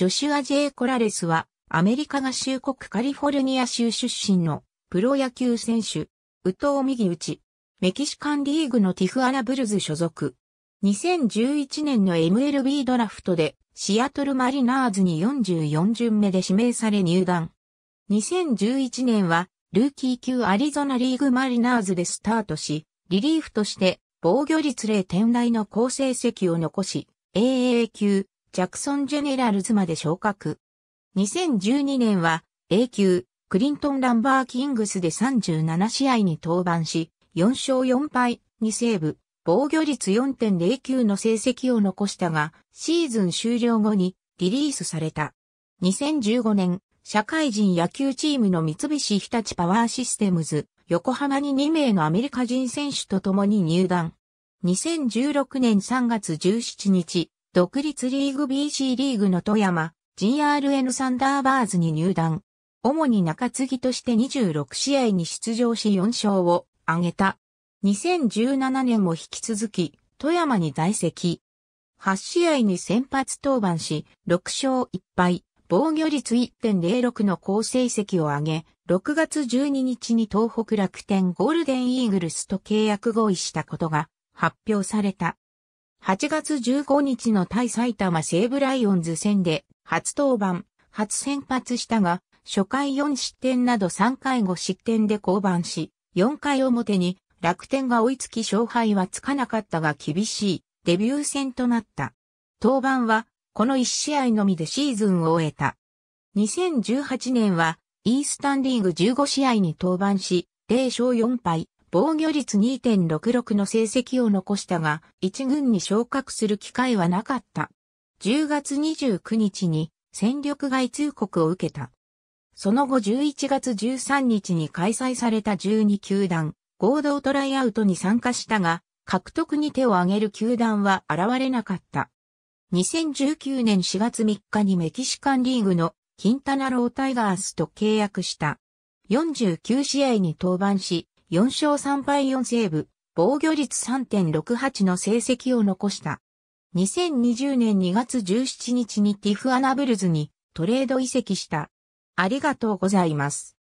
ジョシュア・ジェイ・コラレスは、アメリカ合衆国カリフォルニア州出身のプロ野球選手、ウトウ・ミギウチ、メキシカンリーグのティフアラ・ブルズ所属。2011年の MLB ドラフトでシアトルマリナーズに44巡目で指名され入団。2011年はルーキー級アリゾナリーグマリナーズでスタートし、リリーフとして防御率0点台の好成績を残し、AA 級ジャクソンジェネラルズまで昇格。2012年は A 級クリントン・ランバー・キングスで37試合に登板し、4勝4敗、2セーブ、防御率4.09の成績を残したが、シーズン終了後にリリースされた。2015年、社会人野球チームの三菱日立パワーシステムズ、横浜に2名のアメリカ人選手と共に入団。2016年3月17日、独立リーグ BC リーグの富山、GRN サンダーバーズに入団。主に中継ぎとして26試合に出場し4勝を挙げた。2017年も引き続き、富山に在籍。8試合に先発登板し、6勝1敗、防御率1.06の好成績を挙げ、6月12日に東北楽天ゴールデンイーグルスと契約合意したことが発表された。8月15日の対埼玉西武ライオンズ戦で初登板、初先発したが、初回4失点など3回5失点で降板し、4回表に楽天が追いつき勝敗はつかなかったが厳しいデビュー戦となった。登板はこの1試合のみでシーズンを終えた。2018年はイースタンリーグ15試合に登板し、0勝4敗、防御率2.66の成績を残したが、一軍に昇格する機会はなかった。10月29日に戦力外通告を受けた。その後11月13日に開催された12球団合同トライアウトに参加したが、獲得に手を挙げる球団は現れなかった。2019年4月3日にメキシカンリーグのキンタナロータイガースと契約した。49試合に登板し、4勝3敗4セーブ、防御率3.68の成績を残した。2020年2月17日にティフアナブルズにトレード移籍した。ありがとうございます。